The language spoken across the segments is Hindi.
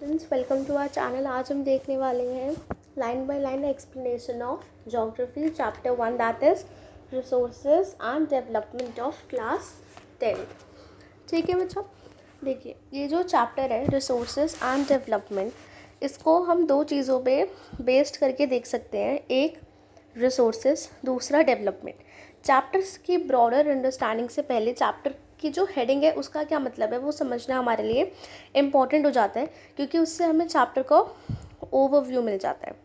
Students welcome to our channel आज हम देखने वाले हैं line by line explanation of geography chapter one that is resources and development of class tenth ठीक है बच्चों देखिए ये जो चैप्टर है रिसोर्सेज एंड डेवलपमेंट इसको हम दो चीज़ों पे बेस्ड करके देख सकते हैं एक रिसोर्सेज दूसरा डेवलपमेंट चैप्टर्स की ब्रॉडर अंडरस्टैंडिंग से पहले चैप्टर की जो हेडिंग है उसका क्या मतलब है वो समझना हमारे लिए इम्पॉर्टेंट हो जाता है क्योंकि उससे हमें चैप्टर को ओवरव्यू मिल जाता है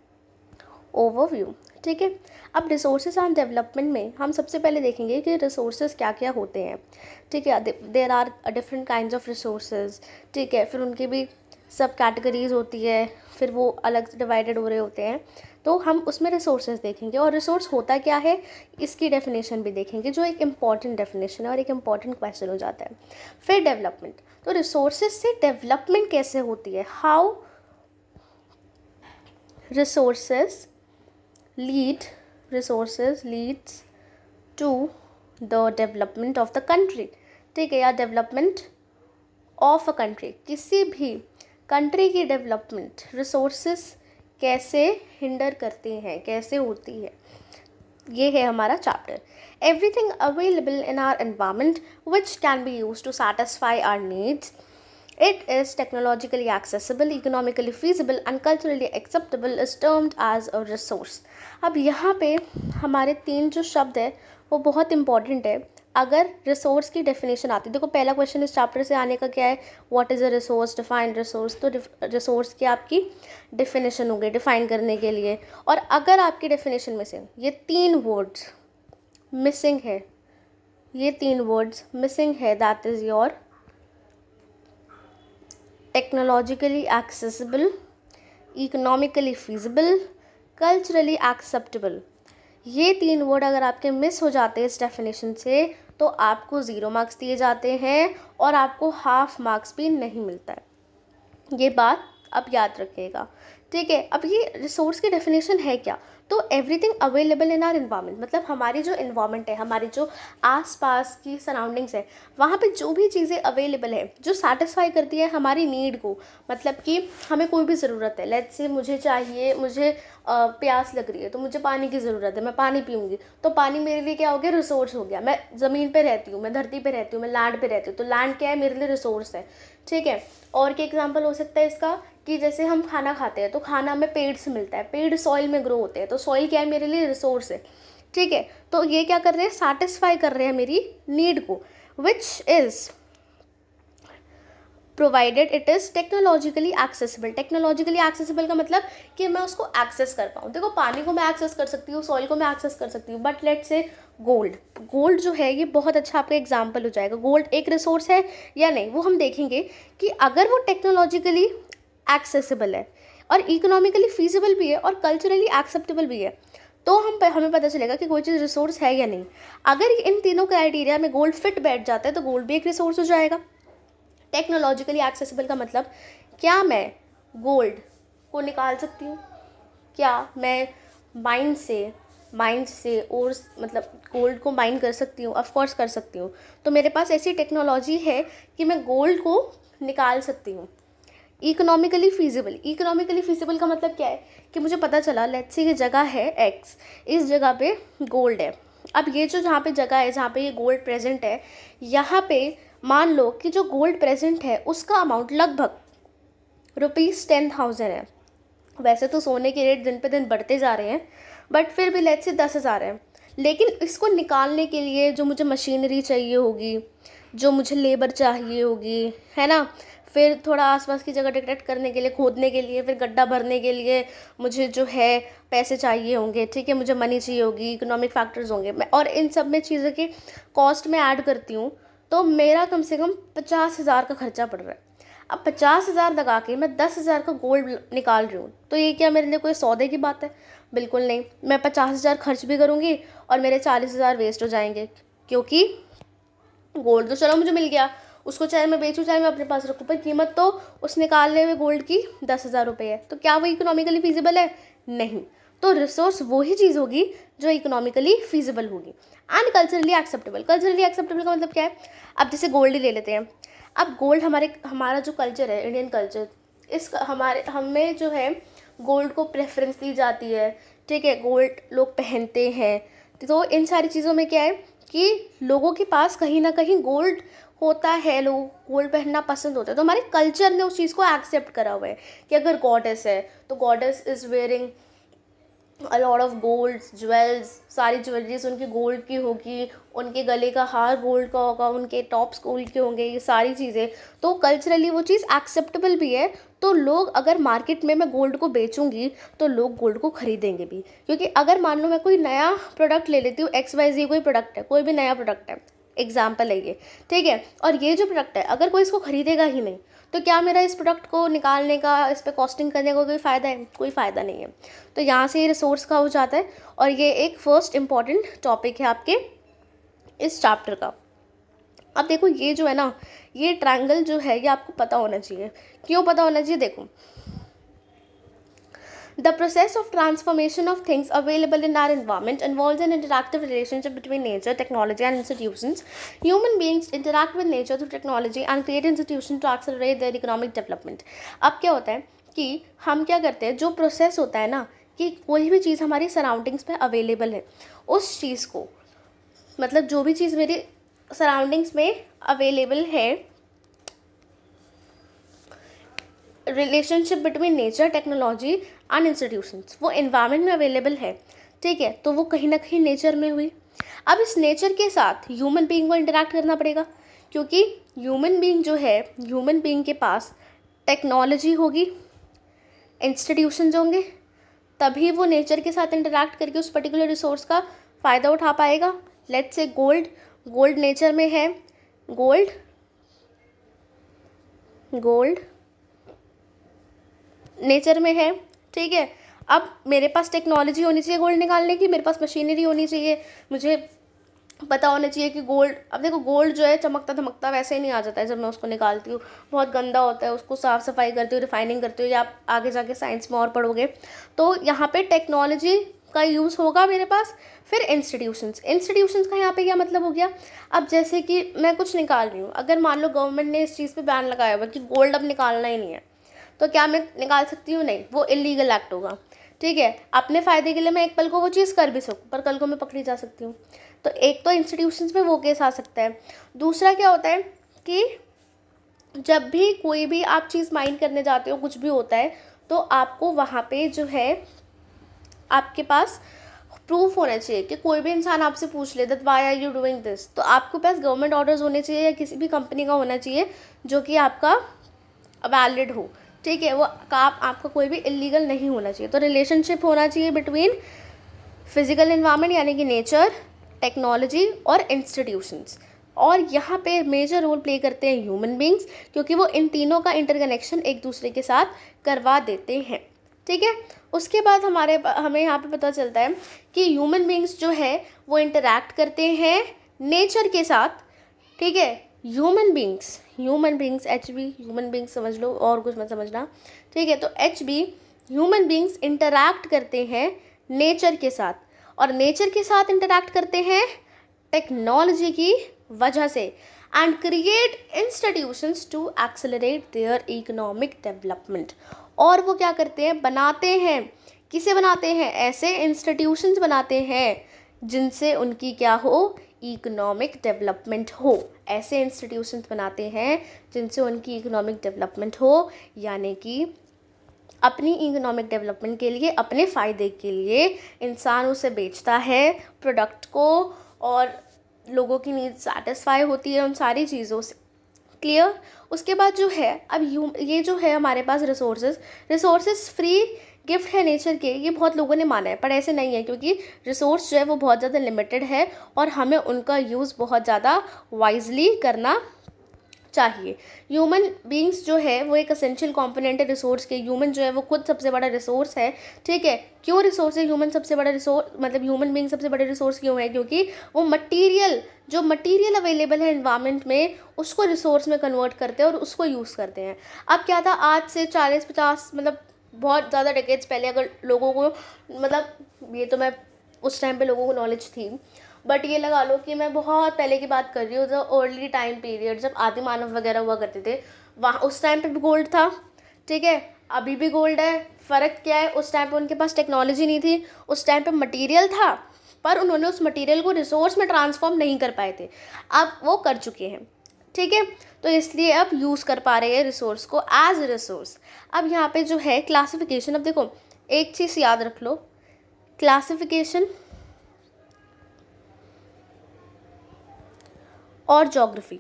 ओवरव्यू ठीक है अब रिसोर्सेज एंड डेवलपमेंट में हम सबसे पहले देखेंगे कि रिसोर्सेज क्या क्या होते हैं ठीक है there are different kind of resources ठीक है फिर उनके भी सब कैटेगरीज़ होती है फिर वो अलग से डिवाइडेड हो रहे होते हैं तो हम उसमें रिसोर्सेज देखेंगे और रिसोर्स होता क्या है इसकी डेफिनेशन भी देखेंगे जो एक इम्पॉर्टेंट डेफिनेशन है और एक इम्पॉर्टेंट क्वेश्चन हो जाता है फिर डेवलपमेंट तो रिसोर्सेज से डेवलपमेंट कैसे होती है how resources lead resources leads to the development of the country ठीक है या डेवलपमेंट ऑफ अ कंट्री किसी भी कंट्री की डेवलपमेंट रिसोर्सेस कैसे हिंडर करती हैं कैसे होती है ये है हमारा chapter everything available in our environment which can be use to satisfy our needs it is technologically accessible economically feasible and culturally acceptable is termed as a resource अब यहाँ पे हमारे तीन जो शब्द है वो बहुत इम्पॉर्टेंट है अगर रिसोर्स की डेफिनेशन आती है देखो पहला क्वेश्चन इस चैप्टर से आने का क्या है what is a resource define resource तो रिसोर्स की आपकी डेफिनेशन हो गई डिफाइन करने के लिए और अगर आपकी डेफिनेशन में से ये तीन वर्ड्स मिसिंग है ये तीन वर्ड्स मिसिंग है that is your technologically accessible economically feasible culturally acceptable ये तीन वर्ड अगर आपके मिस हो जाते हैं इस डेफिनेशन से तो आपको ज़ीरो मार्क्स दिए जाते हैं और आपको हाफ मार्क्स भी नहीं मिलता है ये बात आप याद रखिएगा ठीक है अब ये रिसोर्स की डेफिनेशन है क्या तो everything available in our environment मतलब हमारी जो इन्वामेंट है हमारी जो आस पास की सराउंडिंग्स है वहाँ पे जो भी चीज़ें अवेलेबल है जो सेटिस्फाई करती है हमारी नीड को मतलब कि हमें कोई भी ज़रूरत है लेट्स से मुझे चाहिए मुझे प्यास लग रही है तो मुझे पानी की ज़रूरत है मैं पानी पीऊँगी तो पानी मेरे लिए क्या हो गया रिसोर्स हो गया मैं ज़मीन पर रहती हूँ मैं धरती पर रहती हूँ मैं लैंड पर रहती हूँ तो लैंड क्या है मेरे लिए रिसोर्स है ठीक है और क्या एग्जाम्पल हो सकता है इसका कि जैसे हम खाना खाते हैं तो खाना हमें पेड़ से मिलता है पेड़ सॉइल में ग्रो होते हैं तो सॉइल क्या है मेरे लिए रिसोर्स है ठीक है तो ये क्या कर रहे हैं सेटिस्फाई कर रहे हैं मेरी नीड को which is provided it is technologically accessible technologically accessible का मतलब कि मैं उसको एक्सेस कर पाऊँ देखो पानी को मैं एक्सेस कर सकती हूँ सॉइल को मैं एक्सेस कर सकती हूँ but let say gold gold जो है ये बहुत अच्छा आपका एग्जाम्पल हो जाएगा गोल्ड एक रिसोर्स है या नहीं वो हम देखेंगे कि अगर वो टेक्नोलॉजिकली एक्सेसिबल है और इकोनॉमिकली फीजिबल भी है और कल्चरली एक्सेप्टेबल भी है तो हम हमें पता चलेगा कि कोई चीज़ रिसोर्स है या नहीं अगर इन तीनों क्राइटेरिया में गोल्ड फिट बैठ जाता है तो गोल्ड भी एक रिसोर्स हो जाएगा टेक्नोलॉजिकली एक्सेसिबल का मतलब क्या मैं गोल्ड को निकाल सकती हूँ क्या मैं माइंड से माइंड से और मतलब गोल्ड को माइन कर सकती हूँ ऑफकोर्स कर सकती हूँ तो मेरे पास ऐसी टेक्नोलॉजी है कि मैं गोल्ड को निकाल सकती हूँ इकोनॉमिकली फिजिबल इकोनॉमिकली फिजिबल का मतलब क्या है कि मुझे पता चला लेट्स से ये जगह है एक्स इस जगह पे गोल्ड है अब ये जो जहाँ पे जगह है जहाँ पे ये गोल्ड प्रेजेंट है यहाँ पे मान लो कि जो गोल्ड प्रेजेंट है उसका अमाउंट लगभग रुपीज़ टेन थाउजेंड है वैसे तो सोने के रेट दिन पे दिन बढ़ते जा रहे हैं बट फिर भी लेट से दस हज़ार है लेकिन इसको निकालने के लिए जो मुझे मशीनरी चाहिए होगी जो मुझे लेबर चाहिए होगी है ना फिर थोड़ा आसपास की जगह डिटेक्ट करने के लिए खोदने के लिए फिर गड्ढा भरने के लिए मुझे जो है पैसे चाहिए होंगे ठीक है मुझे मनी चाहिए होगी इकोनॉमिक फैक्टर्स होंगे मैं और इन सब में चीज़ों के कॉस्ट में ऐड करती हूँ तो मेरा कम से कम पचास हज़ार का खर्चा पड़ रहा है अब पचास हज़ार लगा के मैं दस हज़ार का गोल्ड निकाल रही हूँ तो ये क्या मेरे लिए कोई सौदे की बात है बिल्कुल नहीं मैं पचास हज़ार खर्च भी करूँगी और मेरे चालीस हज़ार वेस्ट हो जाएंगे क्योंकि गोल्ड तो चलो मुझे मिल गया उसको चाहे मैं बेचूँ चाहे मैं अपने पास रखूँ पर कीमत तो उस निकालने हुए गोल्ड की दस हज़ार रुपये है तो क्या वो इकोनॉमिकली फिजिबल है नहीं तो रिसोर्स वही चीज़ होगी जो इकोनॉमिकली फिजिबल होगी and culturally acceptable culturally acceptable का मतलब क्या है अब जैसे गोल्ड ही ले लेते हैं अब गोल्ड हमारे हमारा जो कल्चर है इंडियन कल्चर इस हमारे हमें जो है गोल्ड को प्रेफरेंस दी जाती है ठीक है गोल्ड लोग पहनते हैं तो इन सारी चीज़ों में क्या है कि लोगों के पास कहीं ना कहीं गोल्ड होता है लोग गोल्ड पहनना पसंद होता है तो हमारे कल्चर ने उस चीज़ को एक्सेप्ट करा हुआ है कि अगर गॉडेस है तो goddess is wearing a lot of gold jewels सारी ज्वेलरीज उनकी गोल्ड की होगी उनके गले का हार गोल्ड का होगा उनके टॉप्स गोल्ड के होंगे ये सारी चीज़ें तो कल्चरली वो चीज़ एक्सेप्टेबल भी है तो लोग अगर मार्केट में मैं गोल्ड को बेचूंगी तो लोग गोल्ड को खरीदेंगे भी क्योंकि अगर मान लो मैं कोई नया प्रोडक्ट ले लेती हूँ एक्स वाई जी कोई प्रोडक्ट है कोई भी नया प्रोडक्ट है एग्जाम्पल है ये ठीक है और ये जो प्रोडक्ट है अगर कोई इसको खरीदेगा ही नहीं तो क्या मेरा इस प्रोडक्ट को निकालने का इस पर कॉस्टिंग करने का कोई फ़ायदा है कोई फ़ायदा नहीं है तो यहाँ से ये रिसोर्स का हो जाता है और ये एक फर्स्ट इम्पॉर्टेंट टॉपिक है आपके इस चैप्टर का अब देखो ये जो है ना ये ट्रायंगल जो है ये आपको पता होना चाहिए क्यों पता होना चाहिए देखो the process of transformation of things available in our environment involve in interactive relationship between nature technology and institution human beings interact with nature through technology and create institution to rate their economic development अब क्या होता है कि हम क्या करते हैं जो प्रोसेस होता है ना कि कोई भी चीज़ हमारी सराउंडिंग्स में अवेलेबल है उस चीज़ को मतलब जो भी चीज़ मेरी सराउंडिंग्स में अवेलेबल है relationship between nature technology and institutions वो इन्वायरमेंट में अवेलेबल है ठीक है तो वो कहीं ना कहीं नेचर में हुई अब इस नेचर के साथ ह्यूमन बीइंग को इंटरेक्ट करना पड़ेगा क्योंकि ह्यूमन बीइंग जो है ह्यूमन बीइंग के पास टेक्नोलॉजी होगी इंस्टीट्यूशन होंगे तभी वो नेचर के साथ इंटरेक्ट करके उस पर्टिकुलर रिसोर्स का फ़ायदा उठा पाएगा let's say gold gold nature में है गोल्ड गोल्ड नेचर में है ठीक है अब मेरे पास टेक्नोलॉजी होनी चाहिए गोल्ड निकालने की मेरे पास मशीनरी होनी चाहिए मुझे पता होना चाहिए कि गोल्ड अब देखो गोल्ड जो है चमकता धमकता वैसे ही नहीं आ जाता है जब मैं उसको निकालती हूँ बहुत गंदा होता है उसको साफ़ सफाई करती हूँ रिफाइनिंग करती हूँ या आप आगे जाके साइंस में और पढ़ोगे तो यहाँ पे टेक्नोलॉजी का यूज़ होगा मेरे पास फिर इंस्टीट्यूशंस इंस्टीट्यूशंस का यहाँ पे क्या मतलब हो गया अब जैसे कि मैं कुछ निकाल रही हूँ अगर मान लो गवर्नमेंट ने इस चीज़ पे बैन लगाया हुआ कि गोल्ड अब निकालना ही नहीं है तो क्या मैं निकाल सकती हूँ नहीं वो इलीगल एक्ट होगा ठीक है अपने फ़ायदे के लिए मैं एक पल को वो चीज़ कर भी सकूँ पर कल को मैं पकड़ी जा सकती हूँ तो एक तो इंस्टीट्यूशंस में वो केस आ सकता है दूसरा क्या होता है कि जब भी कोई भी आप चीज़ माइंड करने जाते हो कुछ भी होता है तो आपको वहाँ पे जो है आपके पास प्रूफ होना चाहिए कि कोई भी इंसान आपसे पूछ ले that why are you doing this तो आपके पास गवर्नमेंट ऑर्डर्स होने चाहिए या किसी भी कंपनी का होना चाहिए जो कि आपका वैलिड हो ठीक है वो काम आपका कोई भी इलीगल नहीं होना चाहिए तो रिलेशनशिप होना चाहिए बिटवीन फिजिकल इन्वायरमेंट यानी कि नेचर टेक्नोलॉजी और इंस्टीट्यूशंस और यहाँ पे मेजर रोल प्ले करते हैं ह्यूमन बींग्स क्योंकि वो इन तीनों का इंटरकनेक्शन एक दूसरे के साथ करवा देते हैं ठीक है उसके बाद हमारे हमें यहाँ पे पता चलता है कि ह्यूमन बींग्स जो है वो इंटरेक्ट करते हैं नेचर के साथ ठीक है human beings human beings H B human beings समझ लो और कुछ मत समझना ठीक है तो H B human beings interact करते हैं नेचर के साथ और नेचर के साथ इंटरैक्ट करते हैं टेक्नोलॉजी की वजह से and create institutions to accelerate their economic development और वो क्या करते हैं बनाते हैं किसे बनाते हैं ऐसे इंस्टीट्यूशंस बनाते हैं जिनसे उनकी क्या हो इकोनॉमिक डेवलपमेंट हो ऐसे इंस्टीट्यूशंस बनाते हैं जिनसे उनकी इकोनॉमिक डेवलपमेंट हो यानी कि अपनी इकोनॉमिक डेवलपमेंट के लिए अपने फ़ायदे के लिए इंसान उसे बेचता है प्रोडक्ट को और लोगों की नीड सेटिस्फाई होती है उन सारी चीज़ों से क्लियर उसके बाद जो है अब यू ये जो है हमारे पास रिसोर्सेज रिसोर्सेज फ्री गिफ्ट है नेचर के ये बहुत लोगों ने माना है पर ऐसे नहीं है क्योंकि रिसोर्स जो है वो बहुत ज़्यादा लिमिटेड है और हमें उनका यूज़ बहुत ज़्यादा वाइजली करना चाहिए ह्यूमन बींग्स जो है वो एक असेंशियल कॉम्पोनेंट है रिसोर्स के ह्यूमन जो है वो खुद सबसे बड़ा रिसोर्स है ठीक है क्यों रिसोर्स है ह्यूमन सबसे बड़ा रिसोर्स मतलब ह्यूमन बींग सबसे बड़े रिसोर्स क्यों है क्योंकि वो मटीरियल जो मटीरियल अवेलेबल है इन्वायरमेंट में उसको रिसोर्स में कन्वर्ट करते हैं और उसको यूज़ करते हैं अब क्या था आज से चालीस पचास मतलब बहुत ज़्यादा डेकेट्स पहले अगर लोगों को मतलब ये तो मैं उस टाइम पे लोगों को नॉलेज थी बट ये लगा लो कि मैं बहुत पहले की बात कर रही हूँ जब अर्ली टाइम पीरियड जब आदि मानव वगैरह हुआ करते थे वहाँ उस टाइम पर भी गोल्ड था ठीक है अभी भी गोल्ड है फ़र्क क्या है उस टाइम पे उनके पास टेक्नोलॉजी नहीं थी उस टाइम पे मटेरियल था पर उन्होंने उस मटेरियल को रिसोर्स में ट्रांसफॉर्म नहीं कर पाए थे अब वो कर चुके हैं ठीक है तो इसलिए अब यूज़ कर पा रहे हैं रिसोर्स को एज ए रिसोर्स अब यहाँ पे जो है क्लासिफिकेशन अब देखो एक चीज़ याद रख लो क्लासिफिकेशन और जोग्राफ़ी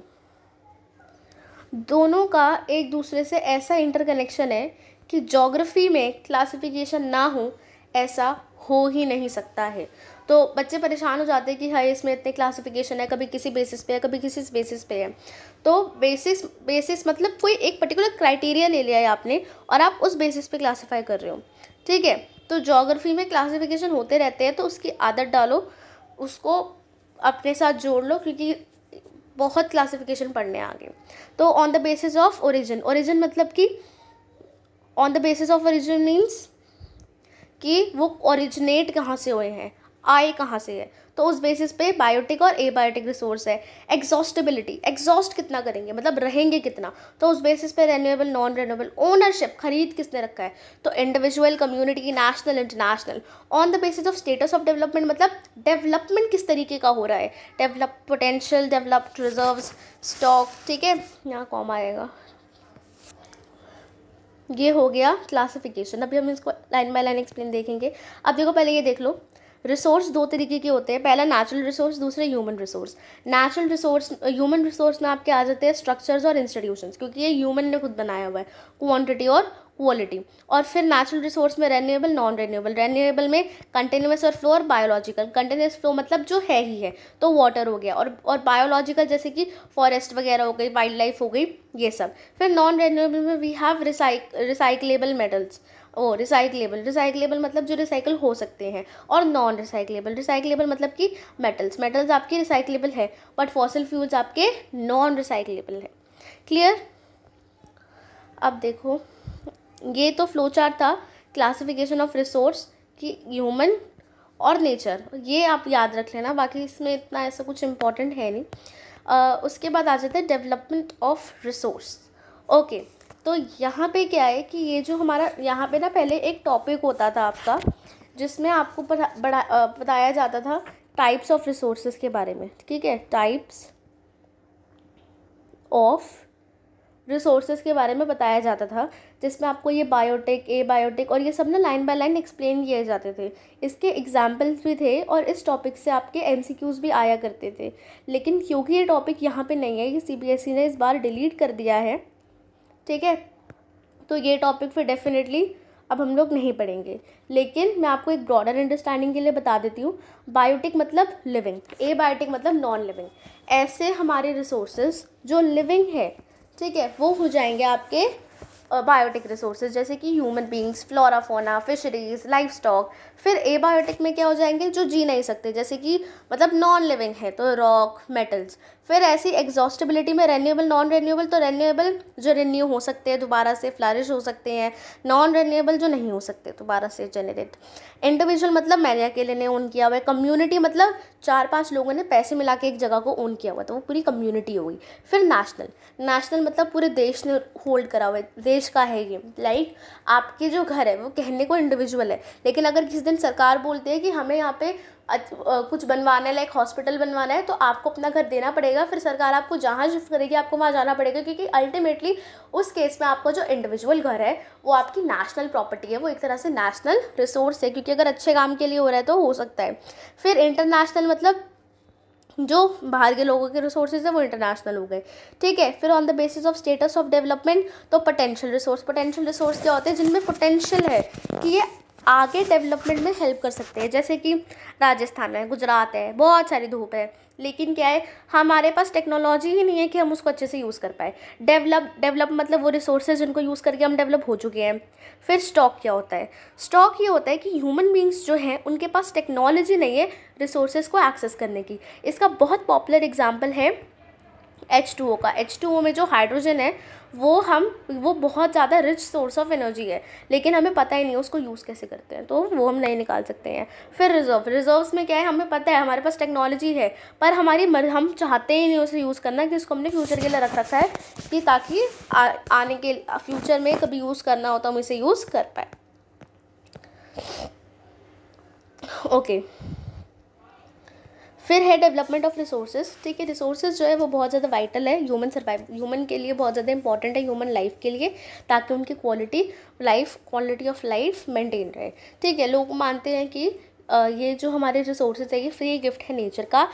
दोनों का एक दूसरे से ऐसा इंटरकनेक्शन है कि जोग्राफ़ी में क्लासिफिकेशन ना हो ऐसा हो ही नहीं सकता है तो बच्चे परेशान हो जाते हैं कि हाई इसमें इतने क्लासिफिकेशन है कभी किसी बेसिस पे है कभी किसी बेसिस पे है तो बेसिस बेसिस मतलब कोई एक पर्टिकुलर क्राइटेरिया ले लिया है आपने और आप उस बेसिस पे क्लासिफाई कर रहे हो ठीक है तो जोग्राफ़ी में क्लासिफिकेशन होते रहते हैं तो उसकी आदत डालो उसको अपने साथ जोड़ लो क्योंकि बहुत क्लासिफिकेशन पढ़ने आ गए तो on the basis of origin origin मतलब कि on the basis of origin means कि वो ओरिजिनेट कहाँ से हुए हैं आए कहाँ से है तो उस बेसिस पे बायोटिक और एबायोटिक रिसोर्स है एग्जॉस्टेबिलिटी एग्जॉस्ट कितना करेंगे मतलब रहेंगे कितना तो उस बेसिस पे रेन्यूएबल नॉन रेन्यूएबल ओनरशिप खरीद किसने रखा है तो individual community national international on the basis of status of development मतलब डेवलपमेंट किस तरीके का हो रहा है develop potential developed reserve stock ठीक है यहाँ कॉम आएगा ये हो गया क्लासिफिकेशन अभी हम इसको लाइन बाय लाइन एक्सप्लेन देखेंगे अब देखो पहले ये देख लो रिसोर्स दो तरीके के होते हैं पहला नेचुरल रिसोर्स दूसरे human resource natural resource human resource में आपके आ जाते हैं स्ट्रक्चर्स और इंस्टीट्यूशन क्योंकि ये ह्यूमन ने खुद बनाया हुआ है क्वान्टिटी और क्वालिटी और फिर नेचुरल रिसोर्स में रेन्यूएबल नॉन रेन्यूएबल रेन्यूएबल में कंटिन्यूस और फ्लो और बायोलॉजिकल कंटिन्यूस फ्लो मतलब जो है ही है तो वाटर हो गया और और बायोलॉजिकल जैसे कि फॉरेस्ट वगैरह हो गई वाइल्ड लाइफ हो गई ये सब फिर नॉन रेन्यूएबल में we have recycle recyclable metals oh recyclable recyclable मतलब जो रिसाइकल हो सकते हैं और नॉन रिसाइकलेबल रिसाइकलेबल मतलब कि मेटल्स मेटल्स आपके रिसाइकलेबल है बट फॉसिल फ्यूल्स आपके नॉन रिसाइकलेबल है क्लियर अब देखो ये तो फ्लो चार्ट था क्लासिफिकेशन ऑफ रिसोर्स कि ह्यूमन और नेचर ये आप याद रख लेना बाकी इसमें इतना ऐसा कुछ इम्पॉर्टेंट है नहीं आ, उसके बाद आ जाता है डेवलपमेंट ऑफ रिसोर्स ओके तो यहाँ पे क्या है कि ये जो हमारा यहाँ पे ना पहले एक टॉपिक होता था आपका जिसमें आपको बताया जाता था टाइप्स ऑफ रिसोर्सेज के बारे में ठीक है टाइप्स ऑफ रिसोर्सेज के बारे में बताया जाता था जिसमें आपको ये बायोटेक ए बायोटेक और ये सब ना लाइन बाय लाइन एक्सप्लेन किए जाते थे इसके एग्जाम्पल्स भी थे और इस टॉपिक से आपके एमसीक्यूज़ भी आया करते थे लेकिन क्योंकि ये टॉपिक यहाँ पे नहीं है ये सीबीएसई e ने इस बार डिलीट कर दिया है ठीक है तो ये टॉपिक फिर डेफिनेटली अब हम लोग नहीं पढ़ेंगे लेकिन मैं आपको एक ब्रॉडर अंडरस्टैंडिंग के लिए बता देती हूँ बायोटिक मतलब लिविंग ए बायोटिक मतलब नॉन लिविंग ऐसे हमारे रिसोर्सेज जो लिविंग है ठीक है वो हो जाएंगे आपके बायोटिक रिसोर्सेज जैसे कि human beings flora fauna fisheries livestock फिर ए बायोटिक में क्या हो जाएंगे जो जी नहीं सकते जैसे कि मतलब नॉन लिविंग है तो रॉक मेटल्स फिर ऐसी एग्जॉस्टिबिलिटी में रेन्यूएबल नॉन रेन्यूएबल तो रेन्यूएबल जो रेन्यू हो सकते हैं दोबारा से फ्लारिश हो सकते हैं नॉन रेन्यूएबल जो नहीं हो सकते दोबारा से जनरेट इंडिविजुअल मतलब मैंने अकेले ने ओन किया हुआ है कम्युनिटी मतलब चार पाँच लोगों ने पैसे मिला के एक जगह को ओन किया हुआ तो वो पूरी कम्युनिटी होगी फिर नेशनल नेशनल मतलब पूरे देश ने होल्ड करा हुआ है देश का है ये लाइक आपके जो घर है वो कहने को इंडिविजुअल है लेकिन अगर किसी दिन सरकार बोलती है कि हमें यहाँ पे कुछ बनवाना है लाइक हॉस्पिटल बनवाना है तो आपको अपना घर देना पड़ेगा फिर सरकार आपको जहाँ शिफ्ट करेगी आपको वहाँ जाना पड़ेगा क्योंकि अल्टीमेटली उस केस में आपका जो इंडिविजुअल घर है वो आपकी नेशनल प्रॉपर्टी है वो एक तरह से नेशनल रिसोर्स है क्योंकि अगर अच्छे काम के लिए हो रहा है तो हो सकता है फिर इंटरनेशनल मतलब जो बाहर के लोगों के रिसोर्सेज है वो इंटरनेशनल हो गए ठीक है फिर on the basis of status of development तो पोटेंशियल रिसोर्स पोटेंशियल रिसोर्स क्या होते हैं जिनमें पोटेंशियल है कि ये आगे डेवलपमेंट में हेल्प कर सकते हैं जैसे कि राजस्थान है गुजरात है बहुत सारी धूप है लेकिन क्या है हमारे पास टेक्नोलॉजी ही नहीं है कि हम उसको अच्छे से यूज़ कर पाए डेवलप डेवलप मतलब वो रिसोर्सेज जिनको यूज़ करके हम डेवलप हो चुके हैं फिर स्टॉक क्या होता है स्टॉक ये होता है कि ह्यूमन बींग्स जो हैं उनके पास टेक्नोलॉजी नहीं है रिसोर्सेज को एक्सेस करने की इसका बहुत पॉपुलर एग्जाम्पल है एच टू ओ का एच टू ओ में जो हाइड्रोजन है वो हम वो बहुत ज़्यादा रिच सोर्स ऑफ एनर्जी है लेकिन हमें पता ही नहीं है उसको यूज़ कैसे करते हैं तो वो हम नहीं निकाल सकते हैं फिर रिजर्व रिजर्व्स में क्या है हमें पता है हमारे पास टेक्नोलॉजी है पर हमारी मर, हम चाहते ही नहीं उसे यूज़ करना कि उसको हमने फ्यूचर के लिए रख रखा है कि ताकि आ, आने के फ्यूचर में कभी यूज़ करना हो तो हम इसे यूज़ कर पाए ओके okay. फिर है डेवलपमेंट ऑफ रिसोर्सेज ठीक है रिसोर्सेज जो है वो बहुत ज़्यादा वाइटल है ह्यूमन सर्वाइव ह्यूमन के लिए बहुत ज़्यादा इंपॉर्टेंट है ह्यूमन लाइफ के लिए ताकि उनकी quality life quality of life maintain रहे ठीक है लोग मानते हैं कि ये जो हमारे रिसोर्सेज है ये फ्री गिफ्ट है नेचर का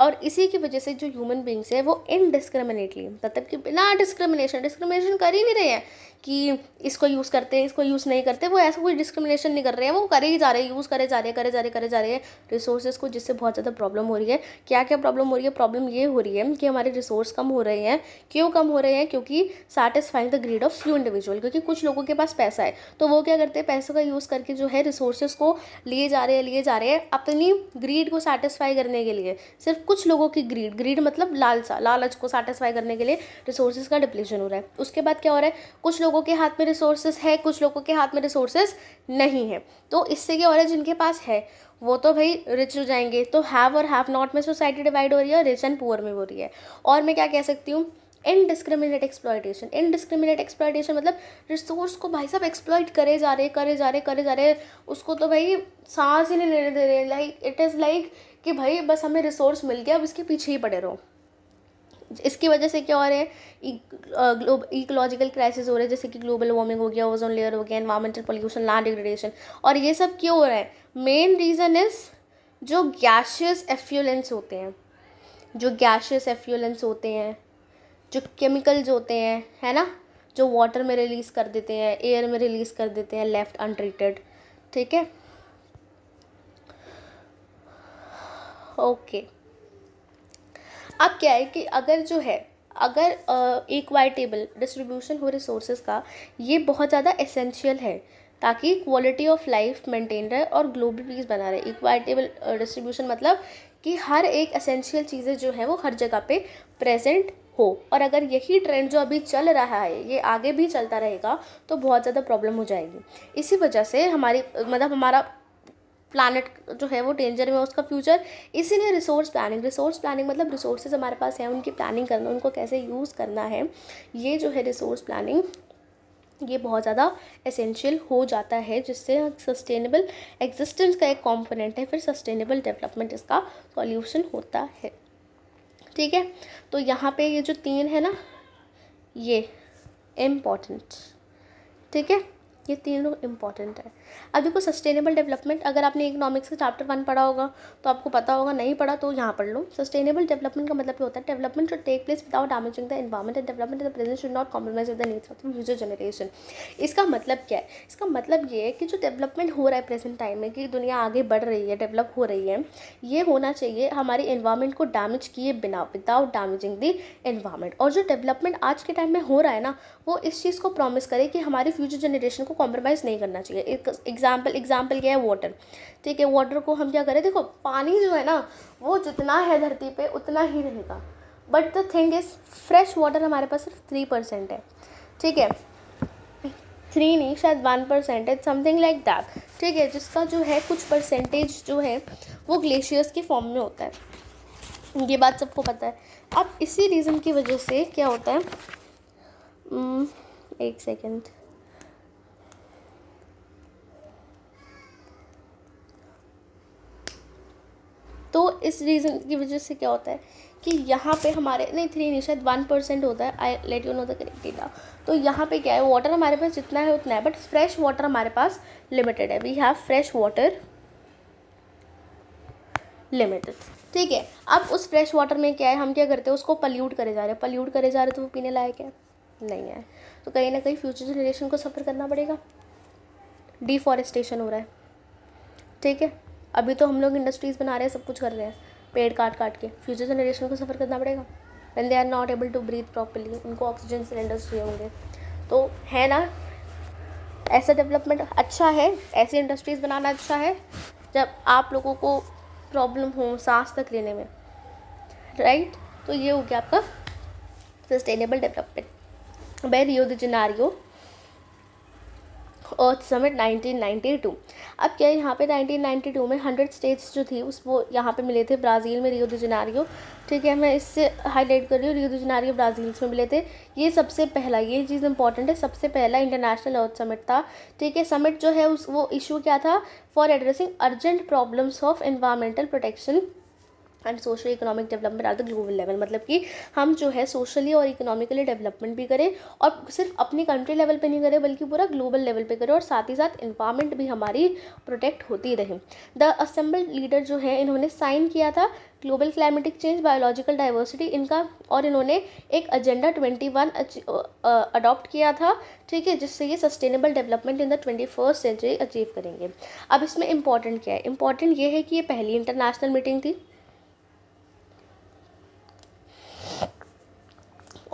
और इसी की वजह से जो ह्यूमन बींग्स है वो इनडिस्क्रिमिनेटली मतलब कि बिना डिस्क्रिमिनेशन डिस्क्रिमिनेशन कर ही नहीं रहे हैं कि इसको यूज़ करते हैं इसको यूज़ नहीं करते वो ऐसा कोई डिस्क्रिमिनेशन नहीं कर रहे हैं वो करे ही जा रहे हैं यूज़ करे जा रहे हैं करे जा रहे करे जा रहे हैं रिसोर्स को जिससे बहुत ज़्यादा प्रॉब्लम हो रही है क्या क्या प्रॉब्लम हो रही है प्रॉब्लम ये हो रही है कि हमारे रिसोर्स कम हो रहे हैं क्यों कम हो रहे हैं क्योंकि satisfying the greed of few individual क्योंकि कुछ लोगों के पास पैसा है तो वो क्या करते हैं पैसों का यूज़ करके जो है रिसोर्सेज को लिए जा रहे हैं लिए जा रहे हैं अपनी ग्रीड को सेटिस्फाई करने के लिए सिर्फ कुछ लोगों की ग्रीड ग्रीड मतलब लालसा लालच को सेटिस्फाई करने के लिए रिसोर्सेज का डिप्लीशन हो रहा है उसके बाद क्या हो रहा है कुछ लोग लोगों के हाथ में रिसोर्सेज है कुछ लोगों के हाथ में रिसोर्सेज नहीं है तो इससे क्या हो रहा है जिनके पास है वो तो भाई रिच हो जाएंगे तो हैव और हैव नॉट में सोसाइटी डिवाइड हो रही है और रिच एंड पुअर में हो रही है और मैं क्या कह सकती हूँ इनडिस्क्रिमिनेट एक्सप्लॉयटेशन इनडिस्क्रिमिनेट एक्सप्लॉयटेशन मतलब रिसोर्स को भाई साहब एक्सप्लॉयट करे जा रहे करे जा रहे करे जा रहे उसको तो भाई सांस ही नहीं लेने दे रहे लाइक इट इज़ लाइक कि भाई बस हमें रिसोर्स मिल गया अब इसके पीछे ही पड़े रहो इसकी वजह से क्या हो रहा है इकोलॉजिकल क्राइसिस हो रहे हैं जैसे कि ग्लोबल वार्मिंग हो गया ओजोन लेयर हो गया इन्वायरमेंटल पोल्यूशन लैंड डिग्रेडेशन और ये सब क्यों हो रहा है मेन रीज़न इज़ जो गैशियस एफ्यूलेंस होते हैं जो गैशियस एफ्यूलेंस होते हैं जो केमिकल्स होते हैं है ना जो वाटर में रिलीज़ कर देते हैं एयर में रिलीज़ कर देते हैं लेफ़्ट अनट्रीटेड ठीक है ओके अब क्या है कि अगर जो है अगर इक्वाइटेबल डिस्ट्रीब्यूशन हो रिसोर्सेज का ये बहुत ज़्यादा एसेंशियल है ताकि क्वालिटी ऑफ लाइफ मेंटेन रहे और ग्लोबल पीस बना रहे इक्वाइटेबल डिस्ट्रीब्यूशन मतलब कि हर एक असेंशियल चीज़ें जो हैं वो हर जगह पे प्रेजेंट हो और अगर यही ट्रेंड जो अभी चल रहा है ये आगे भी चलता रहेगा तो बहुत ज़्यादा प्रॉब्लम हो जाएगी इसी वजह से हमारी मतलब हमारा प्लानट जो है वो डेंजर में उसका फ्यूचर इसीलिए रिसोर्स प्लानिंग रिसोर्स प्लानिंग मतलब रिसोर्सेज हमारे पास हैं उनकी प्लानिंग करना उनको कैसे यूज़ करना है ये जो है रिसोर्स प्लानिंग ये बहुत ज़्यादा एसेंशियल हो जाता है जिससे सस्टेनेबल एग्जिस्टेंस का एक कॉम्पोनेंट है फिर सस्टेनेबल डेवलपमेंट इसका सॉल्यूशन होता है ठीक है तो यहाँ पे ये जो तीन है ना ये इम्पॉर्टेंट ठीक है ये तीनों इंपॉर्टेंट है अब देखो सस्टेनेबल डेवलपमेंट अगर आपने इकोनॉमिक्स का चैप्टर वन पढ़ा होगा तो आपको पता होगा नहीं पढ़ा तो यहाँ पढ़ लो सस्टेनेबल डेवलपमेंट का मतलब क्या होता है development should take place without damaging the environment and development the present should not compromise with the needs of the future generation इसका मतलब क्या है इसका मतलब ये है कि जो डेवलपमेंट हो रहा है प्रेजेंट टाइम में कि दुनिया आगे बढ़ रही है डेवलप हो रही है ये होना चाहिए हमारे इन्वायरमेंट को डैमेज किए बिना विदाउट डैमेजिंग द इन्वायरमेंट और जो डेवलपमेंट आज के टाइम में हो रहा है ना वो इस चीज़ को प्रॉमिस करे कि हमारे फ्यूचर जनरेशन को कॉम्प्रोमाइज़ नहीं करना चाहिए एक एग्जाम्पल एग्जाम्पल क्या है वाटर ठीक है वाटर को हम क्या करें देखो पानी जो है ना वो जितना है धरती पे उतना ही रहेगा but the thing is fresh water हमारे पास सिर्फ थ्री परसेंट है ठीक है थ्री नहीं शायद वन परसेंट है समथिंग लाइक दैट ठीक है जिसका जो है कुछ परसेंटेज जो है वो ग्लेशियर्स के फॉर्म में होता है ये बात सबको पता है अब इसी रीज़न की वजह से क्या होता है Hmm, एक सेकेंड तो इस रीज़न की वजह से क्या होता है कि यहाँ पे हमारे नहीं थ्री नहीं शायद वन परसेंट होता है I let you know the correct data तो यहाँ पे क्या है वाटर हमारे पास जितना है उतना है बट फ्रेश वाटर हमारे पास लिमिटेड है we have fresh water limited ठीक है अब उस फ्रेश वाटर में क्या है हम क्या करते हैं उसको पल्यूट करे जा रहे हैं पल्यूट करे जा रहे तो वो पीने लायक है नहीं है तो कहीं ना कहीं फ्यूचर जनरेशन को सफ़र करना पड़ेगा डिफॉरेस्टेशन हो रहा है ठीक है अभी तो हम लोग इंडस्ट्रीज़ बना रहे हैं सब कुछ कर रहे हैं पेड़ काट काट के फ्यूचर जनरेशन को सफ़र करना पड़ेगा and they are not able to breathe properly उनको ऑक्सीजन सिलेंडर्स चाहिए होंगे तो है ना ऐसा डेवलपमेंट अच्छा है ऐसी इंडस्ट्रीज़ बनाना अच्छा है जब आप लोगों को प्रॉब्लम हो सांस तक लेने में राइट right? तो ये हो गया आपका sustainable development by Rio de Janeiro Earth summit 1992 अब क्या यहाँ पे 1992 में 100 स्टेट्स जो थी उस वो यहाँ पे मिले थे ब्राज़ील में रियो जिनारियो ठीक है मैं इससे हाईलाइट कर रही हूँ रियो जिनारियो ब्राज़ील्स में मिले थे ये सबसे पहला ये चीज़ इंपॉर्टेंट है सबसे पहला इंटरनेशनल अर्थ समिट था ठीक है समिट जो है उस वो इशू क्या था for addressing urgent problems of environmental protection and social economic development at the global level मतलब कि हम जो है सोशली और इकोनॉमिकली डेवलपमेंट भी करें और सिर्फ अपनी कंट्री लेवल पे नहीं करें बल्कि पूरा ग्लोबल लेवल पे करें और साथ ही साथ इन्वायरमेंट भी हमारी प्रोटेक्ट होती रहे द असेंबल्ड लीडर जो है इन्होंने साइन किया था global climatic change biological diversity इनका और इन्होंने एक एजेंडा ट्वेंटी वन अडॉप्ट किया था ठीक है जिससे ये sustainable development in the twenty first century achieve करेंगे अब इसमें इंपॉर्टेंट क्या है इंपॉर्टेंट ये है कि ये पहली इंटरनेशनल मीटिंग थी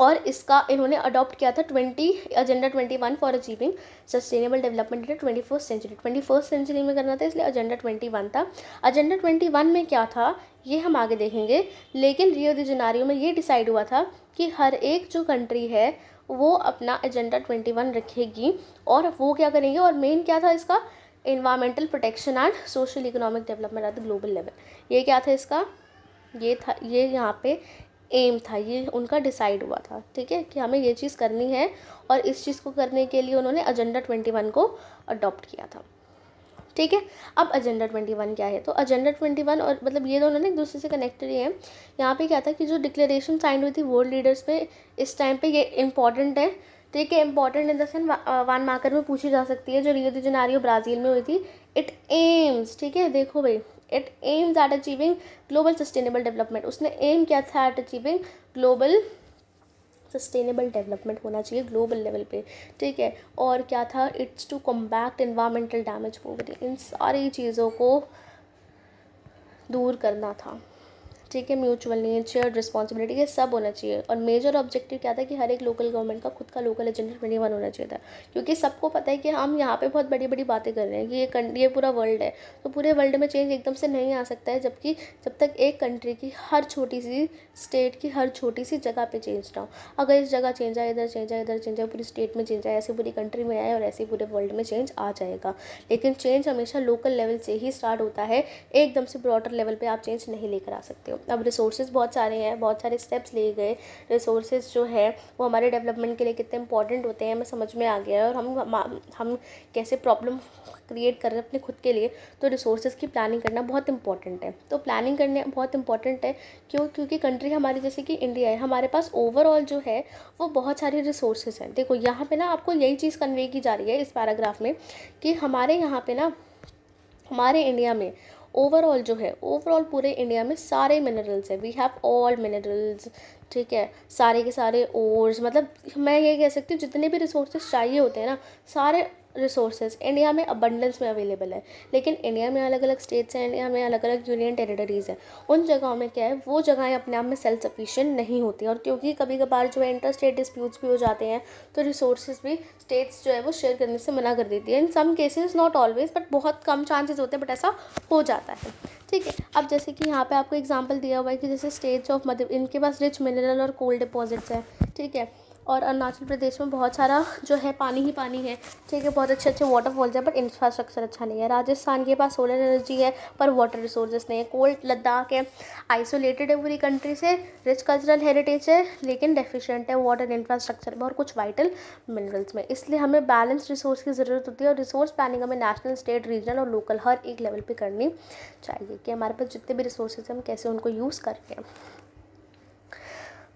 और इसका इन्होंने अडॉप्ट किया था twenty agenda twenty one for achieving sustainable development in twenty first century twenty first century में करना था इसलिए एजेंडा ट्वेंटी वन था एजेंडा ट्वेंटी वन में क्या था ये हम आगे देखेंगे लेकिन रियो दिजनारियो में ये डिसाइड हुआ था कि हर एक जो कंट्री है वो अपना एजेंडा ट्वेंटी वन रखेगी और वो क्या करेंगे और मेन क्या था इसका environmental protection and social economic development at the global level ये क्या था इसका ये था ये यहाँ पे एम था ये उनका डिसाइड हुआ था ठीक है कि हमें ये चीज़ करनी है और इस चीज़ को करने के लिए उन्होंने एजेंडा ट्वेंटी वन को अडॉप्ट किया था ठीक है अब एजेंडा ट्वेंटी वन क्या है तो एजेंडा ट्वेंटी वन और मतलब ये दोनों ना एक दूसरे से कनेक्टेड ही है यहाँ पे क्या था कि जो डिक्लेरेशन साइन हुई थी वर्ल्ड लीडर्स में इस टाइम पे ये इंपॉर्टेंट है ठीक है important in these one marker में पूछी जा सकती है जो रियो दी जनारियो ब्राज़ील में हुई थी इट एम्स ठीक है देखो भाई it aims at achieving global sustainable development उसने एम क्या था at achieving global sustainable development होना चाहिए ग्लोबल लेवल पे ठीक है और क्या था it's to combat environmental damage poverty इन सारी चीज़ों को दूर करना था ठीक है म्यूचुअल नीड शेयर रिस्पॉन्सिबिलिटी ये सब होना चाहिए और मेजर ऑब्जेक्टिव क्या था कि हर एक लोकल गवर्नमेंट का खुद का लोकल एजेंडा ट्वेंटी वन होना चाहिए था क्योंकि सबको पता है कि हम यहाँ पे बहुत बड़ी बड़ी बातें कर रहे हैं कि ये ये पूरा वर्ल्ड है तो पूरे वर्ल्ड में चेंज एकदम से नहीं आ सकता है जबकि जब तक एक कंट्री की हर छोटी सी स्टेट की हर छोटी सी जगह पर चेंज ना हो अगर इस जगह चेंज आए इधर चेंज आए इधर चेंज आए पूरी स्टेट में चेंज आए ऐसे पूरी कंट्री में आए और ऐसे पूरे वर्ल्ड में चेंज आ जाएगा लेकिन चेंज हमेशा लोकल लेवल से ही स्टार्ट होता है एकदम से ब्रॉडर लेवल पर आप चेंज नहीं लेकर आ सकते हो अब रिसोर्सेज बहुत सारे हैं बहुत सारे स्टेप्स लिए गए रिसोर्सेज जो है वो हमारे डेवलपमेंट के लिए कितने इंपॉर्टेंट होते हैं हमें समझ में आ गया है और हम हम कैसे प्रॉब्लम क्रिएट कर रहे हैं अपने खुद के लिए तो रिसोर्सेज की प्लानिंग करना बहुत इंपॉर्टेंट है तो प्लानिंग करने बहुत इंपॉर्टेंट है क्यों क्योंकि कंट्री हमारी जैसे कि इंडिया है हमारे पास ओवरऑल जो है वो बहुत सारे रिसोर्सेज हैं देखो यहाँ पर ना आपको यही चीज़ कन्वे की जा रही है इस पैराग्राफ में कि हमारे यहाँ पर ना हमारे इंडिया में ओवरऑल जो है ओवरऑल पूरे इंडिया में सारे मिनरल्स हैं वी हैव ऑल मिनरल्स ठीक है सारे के सारे ओर्स मतलब मैं ये कह सकती हूँ जितने भी रिसोर्सेज चाहिए होते हैं ना सारे रिसोर्सेज इंडिया में अबंडेंस में अवेलेबल है लेकिन इंडिया में अलग अलग स्टेट्स हैं इंडिया में अलग अलग यूनियन टेरिटरीज़ हैं उन जगहों में क्या है वो जगहें अपने आप में सेल्फ सफिशियंट नहीं होती और क्योंकि कभी कभार जो है इंटर स्टेट डिस्प्यूट्स भी हो जाते हैं तो रिसोर्सेज भी स्टेट्स जो है वो शेयर करने से मना कर देती है in some cases not always but बहुत कम चांसेस होते हैं बट ऐसा हो जाता है ठीक है अब जैसे कि यहाँ पे आपको एग्जांपल दिया हुआ है कि जैसे स्टेट्स ऑफ मध्य इनके पास रिच मिनरल और कोल डिपॉजिट्स हैं ठीक है और अरुणाचल प्रदेश में बहुत सारा जो है पानी ही पानी है ठीक है बहुत अच्छे अच्छे वाटरफॉल्स हैं बट इंफ्रास्ट्रक्चर अच्छा नहीं है राजस्थान के पास सोलर एनर्जी है पर वाटर रिसोर्सेज नहीं है कोल्ड लद्दाख है आइसोलेटेड है पूरी कंट्री से रिच कल्चरल हेरिटेज है लेकिन डेफिशेंट है वाटर इंफ्रास्ट्रक्चर में और कुछ वाइटल मिनरल्स में इसलिए हमें बैलेंस रिसोर्स की ज़रूरत होती है और रिसोर्स प्लानिंग हमें नेशनल स्टेट रीजनल और लोकल हर एक लेवल पर करनी चाहिए कि हमारे पास जितने भी रिसोर्सेज हम कैसे उनको यूज़ करके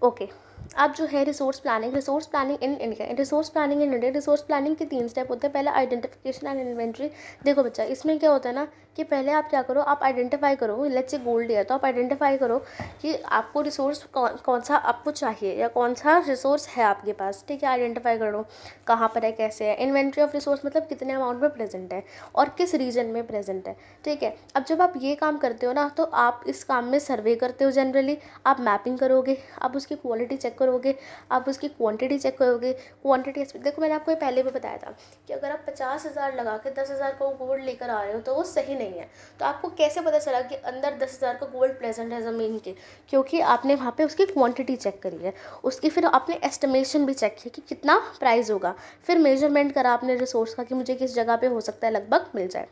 ओके okay. अब जो है resource planning resource planning in India resource planning in India resource planning के तीन स्टेप होते हैं पहले आइडेंटिफिकेशन एंड इन्वेंट्री देखो बच्चा इसमें क्या होता है ना कि पहले आप क्या करो आप आइडेंटिफाई करो लेट्स से गोल्ड या तो आप आइडेंटिफाई करो कि आपको रिसोर्स कौन कौन सा आपको चाहिए या कौन सा रिसोर्स है आपके पास ठीक है आइडेंटिफाई करो कहाँ पर है कैसे है इन्वेंट्री ऑफ रिसोर्स मतलब कितने अमाउंट में प्रेजेंट है और किस रीजन में प्रेजेंट है ठीक है अब जब आप ये काम करते हो ना तो आप इस काम में सर्वे करते हो जनरली आप मैपिंग करोगे आप उसकी क्वालिटी चेक चेक करोगे आप उसकी क्वांटिटी चेक करोगे क्वांटिटी देखो मैंने आपको ये पहले भी बताया था कि अगर आप पचास हज़ार लगा के दस हज़ार का गोल्ड लेकर आ रहे हो तो वो सही नहीं है तो आपको कैसे पता चला कि अंदर दस हज़ार का गोल्ड प्रेजेंट है ज़मीन के क्योंकि आपने वहाँ पर उसकी क्वान्टिटी चेक करी है उसकी फिर आपने एस्टिमेशन भी चेक किया कि कितना प्राइस होगा फिर मेजरमेंट करा आपने रिसोर्स का कि मुझे किस जगह पर हो सकता है लगभग मिल जाए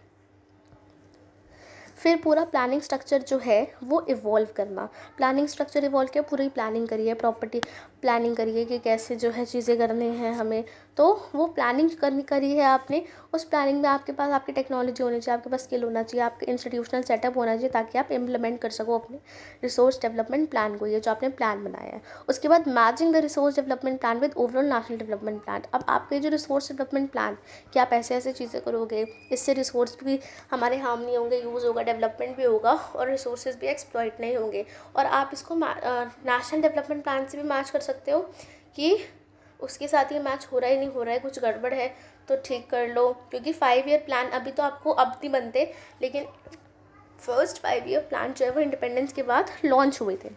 फिर पूरा प्लानिंग स्ट्रक्चर जो है वो इवॉल्व करना प्लानिंग स्ट्रक्चर इवॉल्व किया पूरी प्लानिंग करिए प्रॉपर्टी प्लानिंग करिए कि कैसे जो है चीज़ें करनी हैं हमें तो वो प्लानिंग करनी करी है आपने उस प्लानिंग में आपके पास आपकी टेक्नोलॉजी होनी चाहिए आपके पास स्किल होना चाहिए आपके इंस्टीट्यूशनल सेटअप होना चाहिए ताकि आप इम्प्लीमेंट कर सको अपने रिसोर्स डेवलपमेंट प्लान को ये जो आपने प्लान बनाया है उसके बाद matching the resource development plan with overall national development plan अब आपके जो रिसोर्स डेवलपमेंट प्लान कि आप ऐसे ऐसे चीज़ें करोगे इससे रिसोर्स भी हमारे हार्म नहीं होंगे यूज़ होगा डेवलपमेंट भी होगा और रिसोर्स भी एक्सप्लॉयट नहीं होंगे और आप इसको नेशनल डेवलपमेंट प्लान से भी मैच कर सकते हो कि उसके साथ ये मैच हो रहा ही नहीं हो रहा है कुछ गड़बड़ है तो ठीक कर लो क्योंकि फाइव ईयर प्लान अभी तो आपको अब नहीं बनते लेकिन फर्स्ट फाइव ईयर प्लान जो है वो इंडिपेंडेंस के बाद लॉन्च हुए थे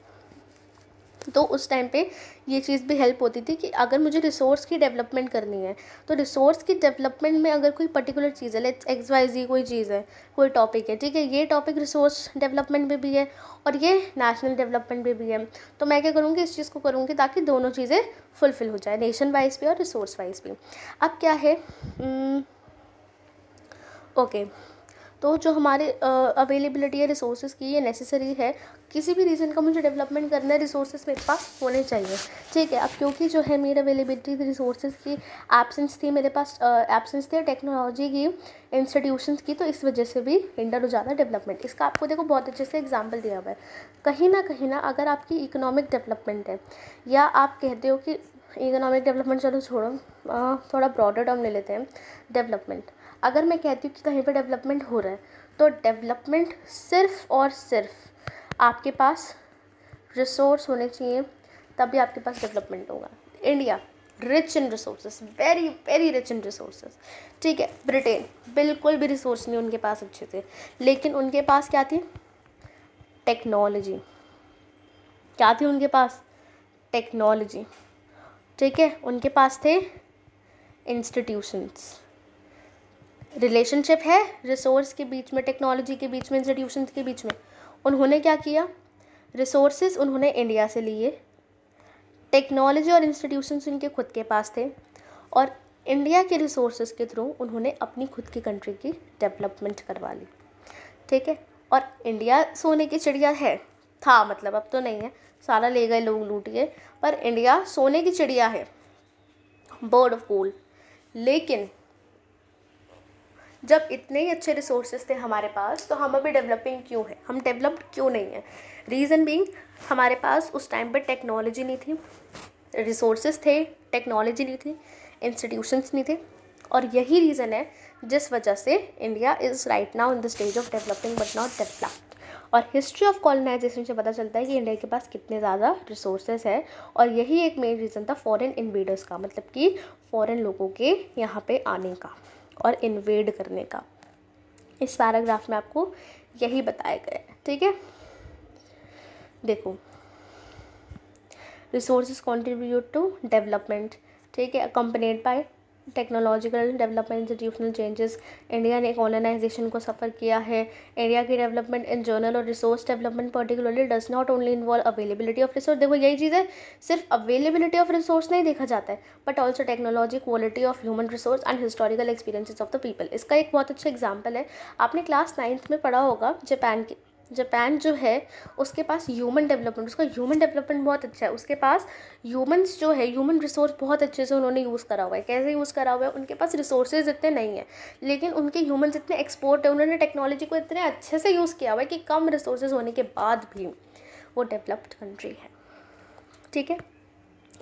तो उस टाइम पे ये चीज़ भी हेल्प होती थी कि अगर मुझे रिसोर्स की डेवलपमेंट करनी है तो रिसोर्स की डेवलपमेंट में अगर कोई पर्टिकुलर चीज़ है लेट्स एक्स वाई जी कोई चीज़ है कोई टॉपिक है ठीक है ये टॉपिक रिसोर्स डेवलपमेंट में भी है और ये नेशनल डेवलपमेंट में भी है तो मैं क्या करूँगी इस चीज़ को करूँगी ताकि दोनों चीज़ें फुलफ़िल हो जाए नेशन वाइज भी और रिसोर्स वाइज भी अब क्या है ओके hmm, okay. तो जो हमारे अवेलेबिलिटी है रिसोर्सेज की ये नेसेसरी है किसी भी रीज़न का मुझे डेवलपमेंट करना है रिसोर्सेज मेरे पास होने चाहिए ठीक है अब क्योंकि जो है मेरी अवेलेबिलिटी रिसोर्सेज की एबसेंस थी मेरे पास एबसेंस थी टेक्नोलॉजी की इंस्टीट्यूशंस की तो इस वजह से भी इंडर हो जाता डेवलपमेंट इसका आपको देखो बहुत अच्छे से एग्जाम्पल दिया हुआ है कहीं ना कहीं ना अगर आपकी इकोनॉमिक डेवलपमेंट है या आप कहते हो कि इकोनॉमिक डेवलपमेंट चलो छोड़ो थोड़ा ब्रॉडर टर्म ले लेते हैं डेवलपमेंट अगर मैं कहती हूँ कि कहीं पर डेवलपमेंट हो रहा है तो डेवलपमेंट सिर्फ़ और सिर्फ आपके पास रिसोर्स होने चाहिए तभी आपके पास डेवलपमेंट होगा India rich in resource very very rich in resource ठीक है ब्रिटेन बिल्कुल भी रिसोर्स नहीं उनके पास अच्छे थे लेकिन उनके पास क्या थी टेक्नोलॉजी क्या थी उनके पास टेक्नोलॉजी ठीक है उनके पास थे इंस्टीट्यूशंस रिलेशनशिप है रिसोर्स के बीच में टेक्नोलॉजी के बीच में इंस्टीट्यूशन के बीच में उन्होंने क्या किया रिसोर्स उन्होंने इंडिया से लिए टेक्नोलॉजी और इंस्टीट्यूशन उनके खुद के पास थे और इंडिया के रिसोर्स के थ्रू उन्होंने अपनी खुद की कंट्री की डेवलपमेंट करवा ली ठीक है और इंडिया सोने की चिड़िया है था मतलब अब तो नहीं है सारा ले गए लोग लूट गए पर इंडिया सोने की चिड़िया है बर्ड ऑफ कोल लेकिन जब इतने ही अच्छे रिसोर्सेज थे हमारे पास तो हम अभी डेवलपिंग क्यों है हम डेवलप्ड क्यों नहीं है रीज़न बींग हमारे पास उस टाइम पर टेक्नोलॉजी नहीं थी रिसोर्सेज थे टेक्नोलॉजी नहीं थी इंस्टीट्यूशंस नहीं थे और यही रीज़न है जिस वजह से India is right now in the stage of developing but not developed और हिस्ट्री ऑफ कॉलोनाइजेशन से पता चलता है कि इंडिया के पास कितने ज़्यादा रिसोर्सेज हैं और यही एक मेन रीज़न था फॉरेन इन्वेडर्स का मतलब कि फॉरेन लोगों के यहाँ पे आने का और इन्वेड करने का इस पैराग्राफ में आपको यही बताया गया है ठीक है देखो रिसोर्सेज कॉन्ट्रीब्यूट टू डेवलपमेंट ठीक है accompanied by technological development institutional changes India ने कॉलोनाइजेशन को सफ़र किया है इंडिया की डेवलपमेंट इन जर्नल और resource development particularly does not only involve availability of resource देखो यही चीज है सिर्फ अवेलेबिलिटी ऑफ रिसोर्स नहीं देखा जाता है but also technology quality of human resource and historical experiences of the people इसका एक बहुत अच्छा एग्जाम्पल है आपने क्लास नाइन्थ में पढ़ा होगा जापान की जापान जो है उसके पास ह्यूमन डेवलपमेंट उसका ह्यूमन डेवलपमेंट बहुत अच्छा है उसके पास ह्यूमन्स जो है ह्यूमन रिसोर्स बहुत अच्छे से उन्होंने यूज़ करा हुआ है कैसे यूज़ करा हुआ है उनके पास रिसोर्सेज इतने नहीं है लेकिन उनके ह्यूमन इतने एक्सपोर्ट है उन्होंने टेक्नोलॉजी को इतने अच्छे से यूज़ किया हुआ है कि कम रिसोर्सेज होने के बाद भी वो डेवलप्ड कंट्री है ठीक है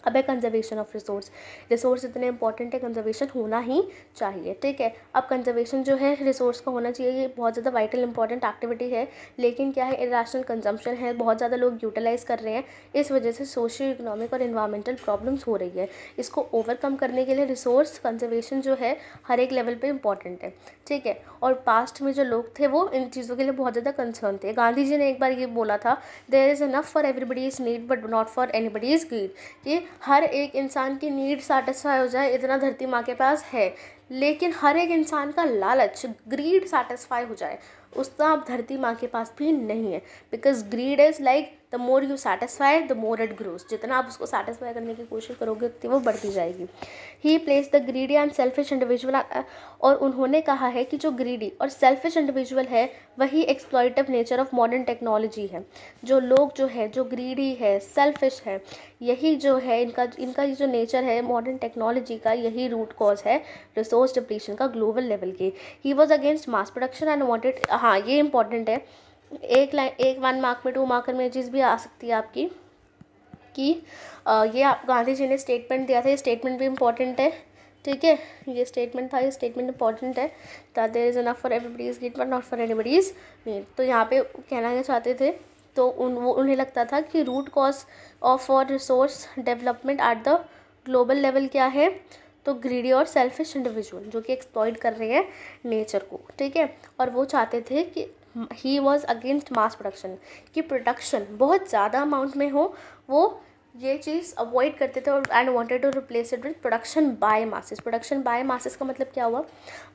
अब है कंजर्वेशन ऑफ रिसोर्स रिसोर्स इतने इंपॉर्टेंट है कंजर्वेशन होना ही चाहिए ठीक है अब कंजर्वेशन जो है रिसोर्स का होना चाहिए ये बहुत ज़्यादा वाइटल इंपॉर्टेंट एक्टिविटी है लेकिन क्या है इराशनल कंजम्पशन है बहुत ज़्यादा लोग यूटिलाइज़ कर रहे हैं इस वजह से सोशल इकोनॉमिक और इन्वायरमेंटल प्रॉब्लम्स हो रही है इसको ओवरकम करने के लिए रिसोर्स कंजर्वेशन जो है हर एक लेवल पर इंपॉर्टेंट है ठीक है और पास्ट में जो लोग थे वो इन चीज़ों के लिए बहुत ज़्यादा कंसर्न थे गांधी जी ने एक बार ये बोला था there is enough for everybody is need but not for anybody is greed कि हर एक इंसान की नीड सेटिस्फाई हो जाए इतना धरती माँ के पास है लेकिन हर एक इंसान का लालच ग्रीड सेटिस्फाई हो जाए उसका अब धरती माँ के पास भी नहीं है because greed is like the more you satisfy the more it grows जितना आप उसको सेटिस्फाई करने की कोशिश करोगे उतनी वो बढ़ती जाएगी he place the greedy and selfish individual और उन्होंने कहा है कि जो ग्रीडी और सेल्फिश इंडिविजुअल है वही exploitative nature of modern technology है जो लोग जो है जो ग्रीडी है सेल्फिश है यही जो है इनका इनका ये जो नेचर है मॉडर्न टेक्नोलॉजी का यही रूट कॉज है रिसोर्स डिप्लीशन का ग्लोबल लेवल के he was against mass production and wanted हाँ ये इंपॉर्टेंट है एक लाइन एक वन मार्क में टू मार्क में जिस भी आ सकती है आपकी कि ये आप गांधी जी ने स्टेटमेंट दिया था ये स्टेटमेंट भी इम्पॉर्टेंट है ठीक है ये स्टेटमेंट था ये स्टेटमेंट इंपॉर्टेंट है that there is enough for everybody's greed but not for anybody's need तो यहाँ पे कहना क्या चाहते थे तो उन वो उन्हें लगता था कि रूट कॉज ऑफ और resource development at the global level क्या है तो ग्रीडी और सेल्फिश इंडिविजुअल जो कि एक्सप्लॉइड कर रहे हैं नेचर को ठीक है और वो चाहते थे कि he was against mass production कि प्रोडक्शन बहुत ज़्यादा अमाउंट में हो वो ये चीज़ अवॉइड करते थे और and wanted to replace it with production by masses production by masses का मतलब क्या हुआ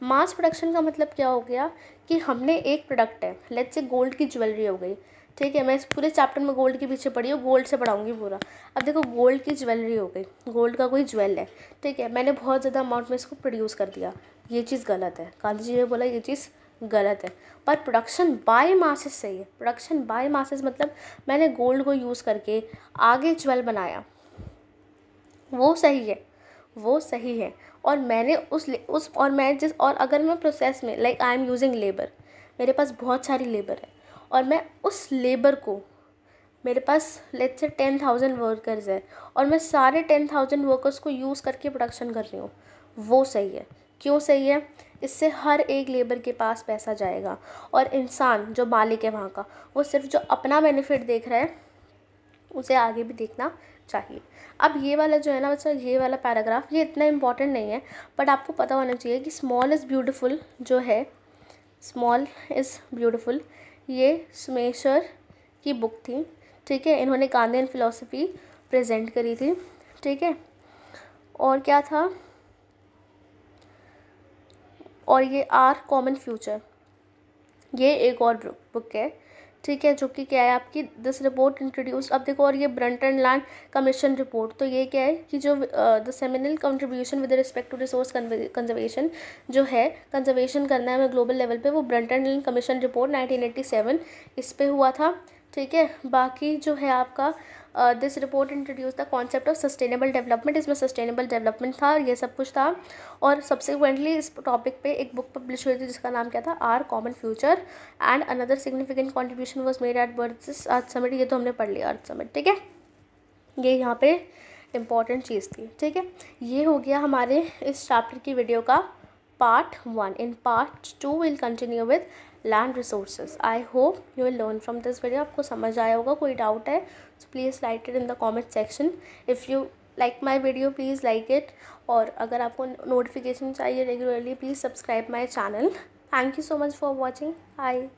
मास प्रोडक्शन का मतलब क्या हो गया कि हमने एक प्रोडक्ट है लेट्स से गोल्ड की ज्वेलरी हो गई ठीक है मैं इस पूरे चैप्टर में गोल्ड के पीछे पढ़ी हूँ गोल्ड से पढ़ाऊँगी पूरा अब देखो गोल्ड की ज्वेलरी हो गई गोल्ड का कोई ज्वेल है ठीक है मैंने बहुत ज़्यादा अमाउंट में इसको प्रोड्यूस कर दिया ये चीज़ गलत है गांधी जी ने बोला ये चीज़ गलत है पर प्रोडक्शन बाय मासेस सही है प्रोडक्शन बाय मासेस मतलब मैंने गोल्ड को यूज़ करके आगे ज्वेल बनाया वो सही है वो सही है और मैंने उस उस और मैं जिस और अगर मैं प्रोसेस में like I am using labour मेरे पास बहुत सारी लेबर है और मैं उस लेबर को मेरे पास let's say ten thousand workers है और मैं सारे टेन थाउजेंड वर्कर्स को यूज़ करके प्रोडक्शन कर रही हूँ वो सही है क्यों सही है इससे हर एक लेबर के पास पैसा जाएगा और इंसान जो मालिक है वहाँ का वो सिर्फ जो अपना बेनिफिट देख रहा है उसे आगे भी देखना चाहिए अब ये वाला जो है ना बच्चा ये वाला पैराग्राफ ये इतना इम्पॉर्टेंट नहीं है बट आपको पता होना चाहिए कि स्मॉल इज़ ब्यूटिफुल जो है स्मॉल इज़ ब्यूटिफुल ये सुमेश्वर की बुक थी ठीक है इन्होंने कांदेन फिलोसफ़ी प्रेजेंट करी थी ठीक है और क्या था और ये आर कॉमन फ्यूचर ये एक और बुक है ठीक है जो कि क्या है आपकी दिस रिपोर्ट इंट्रोड्यूस अब देखो और ये Brundtland commission report तो ये क्या है कि जो the seminal contribution with respect to resource conservation जो है कंजर्वेशन करना है हमें ग्लोबल लेवल पे वो Brundtland commission report 1987 इस पे हुआ था ठीक है बाकी जो है आपका this report introduce the concept of sustainable development इसमें सस्टेनेबल डेवलपमेंट था और यह सब कुछ था और सब्सिक्वेंटली इस टॉपिक पे एक बुक पब्लिश हुई थी जिसका नाम क्या था our common future and another significant contribution was made at बर्थिस अर्थ समिट ये तो हमने पढ़ लिया अर्थ समिट ठीक है ये यहाँ पे इम्पॉर्टेंट चीज़ थी ठीक है ये हो गया हमारे इस चैप्टर की वीडियो का part one in part two will continue with land resources I hope you will learn from this video आपको समझ आया होगा कोई डाउट है so please like it in the comment section if you like my video please like it और अगर आपको नोटिफिकेशन चाहिए regularly please subscribe my channel thank you so much for watching by